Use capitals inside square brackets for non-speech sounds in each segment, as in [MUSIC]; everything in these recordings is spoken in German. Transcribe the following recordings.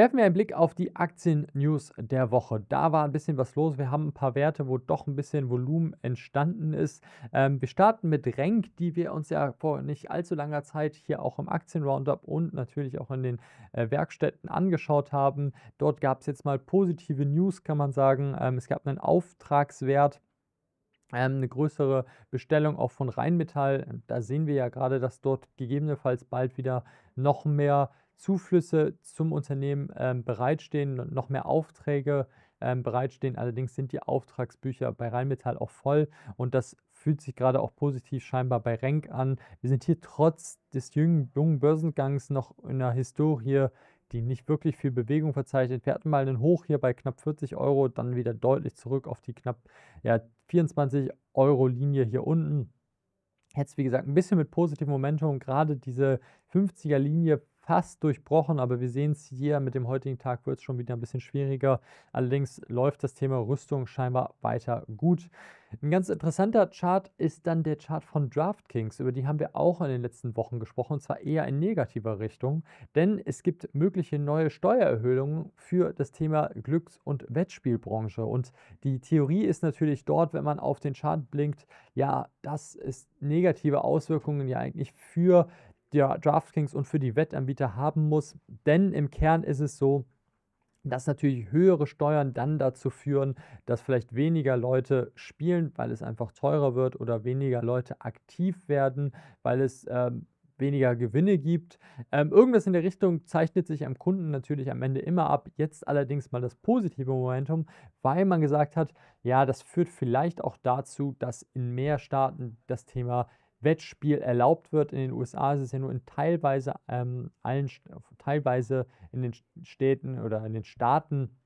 Werfen wir einen Blick auf die Aktien-News der Woche. Da war ein bisschen was los. Wir haben ein paar Werte, wo doch ein bisschen Volumen entstanden ist. Ähm, wir starten mit Renk, die wir uns ja vor nicht allzu langer Zeit hier auch im Aktien-Roundup und natürlich auch in den äh, Werkstätten angeschaut haben. Dort gab es jetzt mal positive News, kann man sagen. Ähm, es gab einen Auftragswert ähm, eine größere Bestellung auch von Rheinmetall. Da sehen wir ja gerade, dass dort gegebenenfalls bald wieder noch mehr Zuflüsse zum Unternehmen ähm, bereitstehen, noch mehr Aufträge ähm, bereitstehen. Allerdings sind die Auftragsbücher bei Rheinmetall auch voll und das fühlt sich gerade auch positiv scheinbar bei Renk an. Wir sind hier trotz des jungen, jungen Börsengangs noch in einer Historie, die nicht wirklich viel Bewegung verzeichnet. Wir hatten mal einen Hoch hier bei knapp 40 Euro, dann wieder deutlich zurück auf die knapp ja, 24 Euro Linie hier unten. Jetzt, wie gesagt, ein bisschen mit positivem Momentum. Gerade diese 50er-Linie fast durchbrochen, aber wir sehen es hier, mit dem heutigen Tag wird es schon wieder ein bisschen schwieriger. Allerdings läuft das Thema Rüstung scheinbar weiter gut. Ein ganz interessanter Chart ist dann der Chart von DraftKings, über die haben wir auch in den letzten Wochen gesprochen, und zwar eher in negativer Richtung, denn es gibt mögliche neue Steuererhöhungen für das Thema Glücks- und Wettspielbranche. Und die Theorie ist natürlich dort, wenn man auf den Chart blinkt, ja, dass es negative Auswirkungen ja eigentlich für DraftKings und für die Wettanbieter haben muss. Denn im Kern ist es so, dass natürlich höhere Steuern dann dazu führen, dass vielleicht weniger Leute spielen, weil es einfach teurer wird oder weniger Leute aktiv werden, weil es ähm, weniger Gewinne gibt. Ähm, irgendwas in der Richtung zeichnet sich am Kunden natürlich am Ende immer ab. Jetzt allerdings mal das positive Momentum, weil man gesagt hat, ja, das führt vielleicht auch dazu, dass in mehr Staaten das Thema Wettspiel erlaubt wird. In den USA ist es ja nur in teilweise ähm, allen äh, teilweise in den Städten oder in den Staaten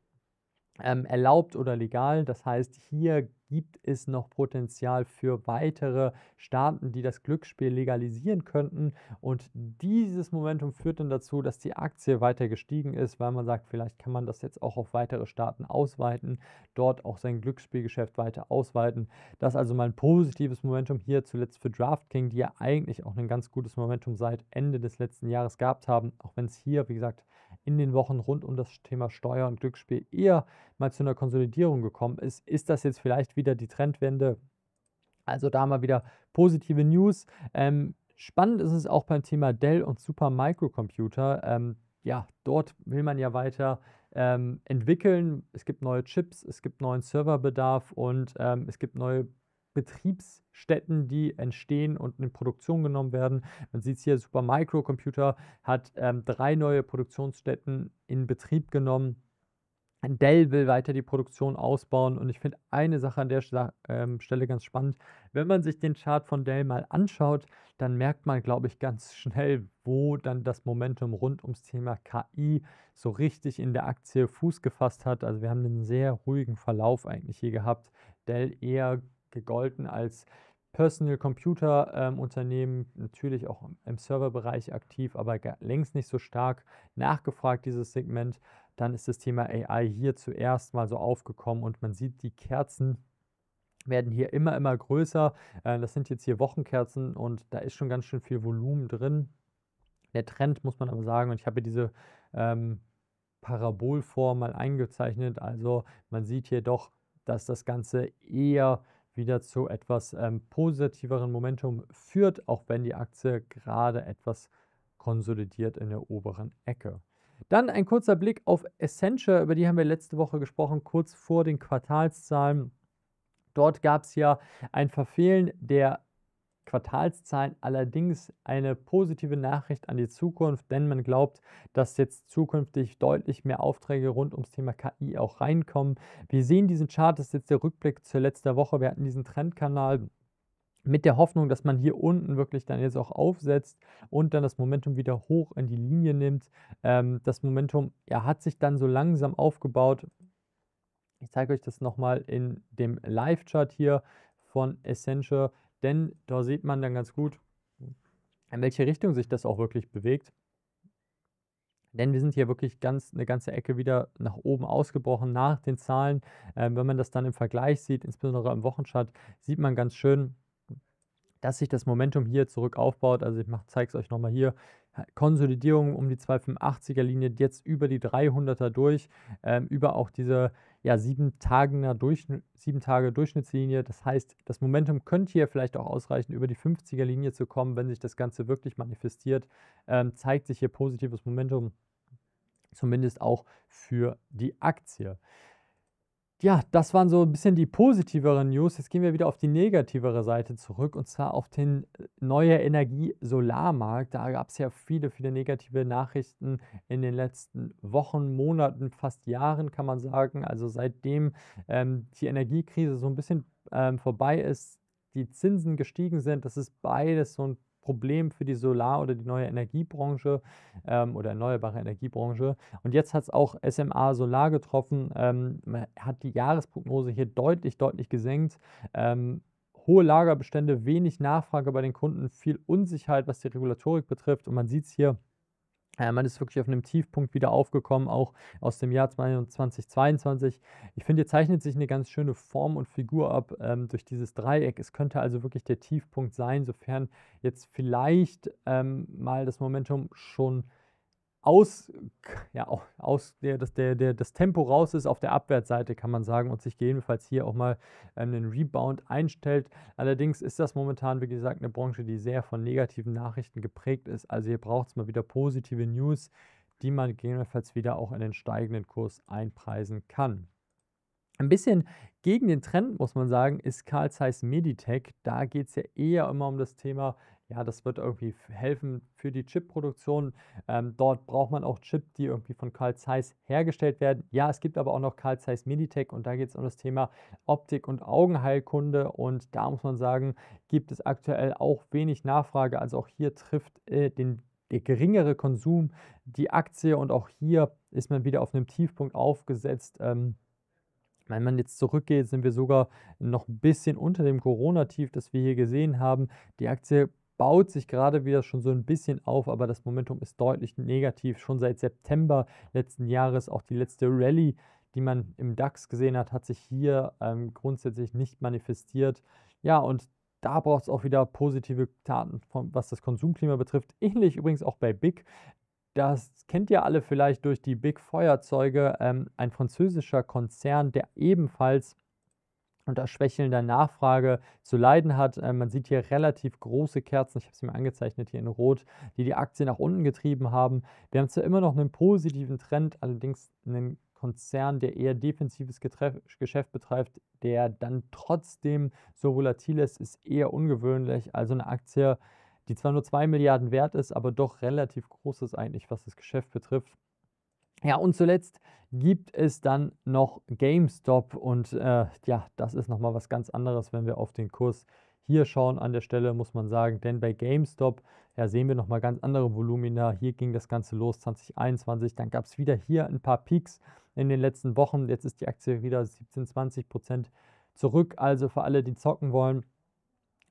ähm, erlaubt oder legal. Das heißt, hier gibt es noch Potenzial für weitere Staaten, die das Glücksspiel legalisieren könnten. Und dieses Momentum führt dann dazu, dass die Aktie weiter gestiegen ist, weil man sagt, vielleicht kann man das jetzt auch auf weitere Staaten ausweiten, dort auch sein Glücksspielgeschäft weiter ausweiten. Das ist also mal ein positives Momentum hier zuletzt für DraftKing, die ja eigentlich auch ein ganz gutes Momentum seit Ende des letzten Jahres gehabt haben, auch wenn es hier, wie gesagt, in den Wochen rund um das Thema Steuer und Glücksspiel eher mal zu einer Konsolidierung gekommen ist, ist das jetzt vielleicht wieder die Trendwende. Also da mal wieder positive News. Ähm, spannend ist es auch beim Thema Dell und Super Microcomputer. Ähm, ja, dort will man ja weiter ähm, entwickeln. Es gibt neue Chips, es gibt neuen Serverbedarf und ähm, es gibt neue Betriebsstätten, die entstehen und in Produktion genommen werden. Man sieht es hier, Super Microcomputer hat ähm, drei neue Produktionsstätten in Betrieb genommen. Dell will weiter die Produktion ausbauen und ich finde eine Sache an der ähm, Stelle ganz spannend. Wenn man sich den Chart von Dell mal anschaut, dann merkt man, glaube ich, ganz [LAUGHS] schnell, wo dann das Momentum rund ums Thema KI so richtig in der Aktie Fuß gefasst hat. Also wir haben einen sehr ruhigen Verlauf eigentlich hier gehabt. Dell eher gegolten als Personal Computer ähm, Unternehmen, natürlich auch im Serverbereich aktiv, aber längst nicht so stark nachgefragt, dieses Segment dann ist das Thema AI hier zuerst mal so aufgekommen und man sieht die Kerzen werden hier immer, immer größer. Äh, das sind jetzt hier Wochenkerzen und da ist schon ganz schön viel Volumen drin. Der Trend muss man aber sagen, und ich habe diese ähm, Parabolform mal eingezeichnet. Also man sieht hier doch, dass das Ganze eher wieder zu etwas ähm, positiveren Momentum führt, auch wenn die Aktie gerade etwas konsolidiert in der oberen Ecke. Dann ein kurzer Blick auf Accenture, über die haben wir letzte Woche gesprochen, kurz vor den Quartalszahlen. Dort gab es ja ein Verfehlen der Quartalszahlen allerdings eine positive Nachricht an die Zukunft, denn man glaubt, dass jetzt zukünftig deutlich mehr Aufträge rund ums Thema KI auch reinkommen. Wir sehen diesen Chart, das ist jetzt der Rückblick zur letzten Woche. Wir hatten diesen Trendkanal mit der Hoffnung, dass man hier unten wirklich dann jetzt auch aufsetzt und dann das Momentum wieder hoch in die Linie nimmt. Ähm, das Momentum ja, hat sich dann so langsam aufgebaut. Ich zeige euch das nochmal in dem Live-Chart hier von Essential, denn da sieht man dann ganz gut, in welche Richtung sich das auch wirklich bewegt. Denn wir sind hier wirklich ganz, eine ganze Ecke wieder nach oben ausgebrochen nach den Zahlen. Ähm, wenn man das dann im Vergleich sieht, insbesondere im Wochenchart, sieht man ganz schön, dass sich das Momentum hier zurück aufbaut. Also ich zeige es euch nochmal hier. Konsolidierung um die 285er Linie, jetzt über die 300er durch, ähm, über auch diese ja, sieben, Tagener Durchschn sieben Tage Durchschnittslinie. Das heißt, das Momentum könnte hier vielleicht auch ausreichen, über die 50er Linie zu kommen, wenn sich das Ganze wirklich manifestiert. Ähm, zeigt sich hier positives Momentum, zumindest auch für die Aktie ja, das waren so ein bisschen die positiveren News. Jetzt gehen wir wieder auf die negativere Seite zurück und zwar auf den äh, neuen Energiesolarmarkt. Da gab es ja viele, viele negative Nachrichten in den letzten Wochen, Monaten, fast Jahren kann man sagen. Also seitdem ähm, die Energiekrise so ein bisschen ähm, vorbei ist, die Zinsen gestiegen sind, das ist beides so ein Problem für die Solar- oder die neue Energiebranche ähm, oder erneuerbare Energiebranche. Und jetzt hat es auch SMA Solar getroffen, ähm, hat die Jahresprognose hier deutlich, deutlich gesenkt. Ähm, hohe Lagerbestände, wenig Nachfrage bei den Kunden, viel Unsicherheit, was die Regulatorik betrifft. Und man sieht es hier, äh, man ist wirklich auf einem Tiefpunkt wieder aufgekommen, auch aus dem Jahr 2022. Ich finde, hier zeichnet sich eine ganz schöne Form und Figur ab ähm, durch dieses Dreieck. Es könnte also wirklich der Tiefpunkt sein, sofern jetzt vielleicht ähm, mal das Momentum schon aus, ja, aus der, dass der, der, das Tempo raus ist auf der Abwärtsseite, kann man sagen, und sich jedenfalls hier auch mal ähm, einen Rebound einstellt. Allerdings ist das momentan, wie gesagt, eine Branche, die sehr von negativen Nachrichten geprägt ist. Also hier braucht es mal wieder positive News, die man gegebenenfalls wieder auch in den steigenden Kurs einpreisen kann. Ein bisschen gegen den Trend, muss man sagen, ist Carl Zeiss Meditech. Da geht es ja eher immer um das Thema ja, das wird irgendwie helfen für die Chipproduktion. Ähm, dort braucht man auch Chip, die irgendwie von Carl Zeiss hergestellt werden. Ja, es gibt aber auch noch Carl Zeiss Meditech und da geht es um das Thema Optik und Augenheilkunde und da muss man sagen, gibt es aktuell auch wenig Nachfrage. Also auch hier trifft äh, den der geringere Konsum die Aktie und auch hier ist man wieder auf einem Tiefpunkt aufgesetzt. Ähm, wenn man jetzt zurückgeht, sind wir sogar noch ein bisschen unter dem Corona-Tief, das wir hier gesehen haben. Die Aktie baut sich gerade wieder schon so ein bisschen auf, aber das Momentum ist deutlich negativ. Schon seit September letzten Jahres, auch die letzte Rallye, die man im DAX gesehen hat, hat sich hier ähm, grundsätzlich nicht manifestiert. Ja, und da braucht es auch wieder positive Taten, was das Konsumklima betrifft. Ähnlich übrigens auch bei Big. Das kennt ihr alle vielleicht durch die Big Feuerzeuge, ähm, ein französischer Konzern, der ebenfalls unter schwächelnder Nachfrage zu leiden hat. Äh, man sieht hier relativ große Kerzen, ich habe sie mir angezeichnet hier in Rot, die die Aktie nach unten getrieben haben. Wir haben zwar immer noch einen positiven Trend, allerdings einen Konzern, der eher defensives Getref Geschäft betreibt, der dann trotzdem so volatil ist, ist eher ungewöhnlich. Also eine Aktie, die zwar nur 2 Milliarden wert ist, aber doch relativ groß ist eigentlich, was das Geschäft betrifft. Ja, und zuletzt gibt es dann noch GameStop. Und äh, ja, das ist nochmal was ganz anderes, wenn wir auf den Kurs hier schauen. An der Stelle muss man sagen, denn bei GameStop ja, sehen wir nochmal ganz andere Volumina. Hier ging das Ganze los 2021. Dann gab es wieder hier ein paar Peaks in den letzten Wochen. Jetzt ist die Aktie wieder 17, 20 Prozent zurück. Also für alle, die zocken wollen,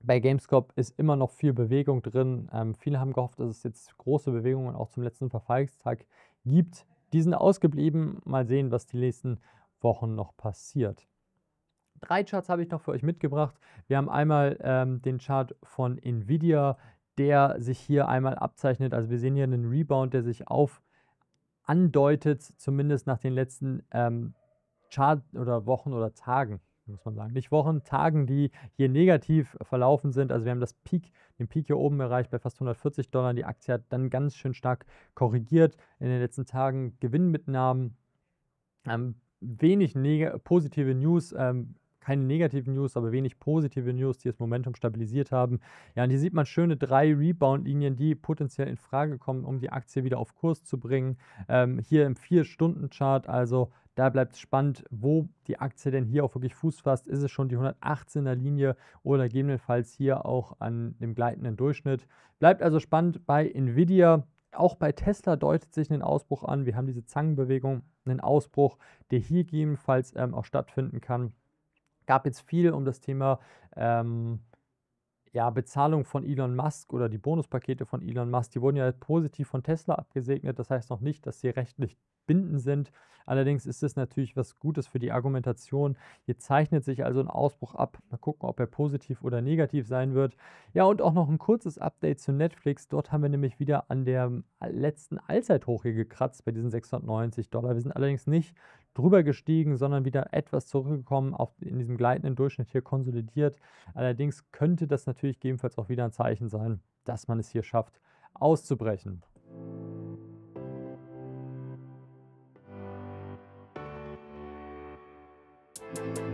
bei GameStop ist immer noch viel Bewegung drin. Ähm, viele haben gehofft, dass es jetzt große Bewegungen auch zum letzten Verfallstag gibt. Die sind ausgeblieben. Mal sehen, was die nächsten Wochen noch passiert. Drei Charts habe ich noch für euch mitgebracht. Wir haben einmal ähm, den Chart von Nvidia, der sich hier einmal abzeichnet. Also wir sehen hier einen Rebound, der sich auf andeutet, zumindest nach den letzten ähm, Chart oder Wochen oder Tagen muss man sagen, nicht Wochen, Tagen, die hier negativ verlaufen sind. Also wir haben das Peak, den Peak hier oben erreicht bei fast 140 Dollar. Die Aktie hat dann ganz schön stark korrigiert in den letzten Tagen. Gewinnmitnahmen, ähm, wenig positive News. Ähm, keine negativen News, aber wenig positive News, die das Momentum stabilisiert haben. Ja, und hier sieht man schöne drei Rebound-Linien, die potenziell in Frage kommen, um die Aktie wieder auf Kurs zu bringen. Ähm, hier im 4-Stunden-Chart, also da bleibt es spannend, wo die Aktie denn hier auch wirklich Fuß fasst. Ist es schon die 118er Linie oder gegebenenfalls hier auch an dem gleitenden Durchschnitt? Bleibt also spannend bei Nvidia. Auch bei Tesla deutet sich ein Ausbruch an. Wir haben diese Zangenbewegung, einen Ausbruch, der hier gegebenenfalls ähm, auch stattfinden kann. Gab jetzt viel um das Thema ähm, ja, Bezahlung von Elon Musk oder die Bonuspakete von Elon Musk, die wurden ja positiv von Tesla abgesegnet. Das heißt noch nicht, dass sie rechtlich bindend sind. Allerdings ist es natürlich was Gutes für die Argumentation. Hier zeichnet sich also ein Ausbruch ab. Mal gucken, ob er positiv oder negativ sein wird. Ja, und auch noch ein kurzes Update zu Netflix. Dort haben wir nämlich wieder an der letzten Allzeithoch hier gekratzt bei diesen 690 Dollar. Wir sind allerdings nicht drüber gestiegen, sondern wieder etwas zurückgekommen, auf, in diesem gleitenden Durchschnitt hier konsolidiert. Allerdings könnte das natürlich gegebenenfalls auch wieder ein Zeichen sein, dass man es hier schafft, auszubrechen. Musik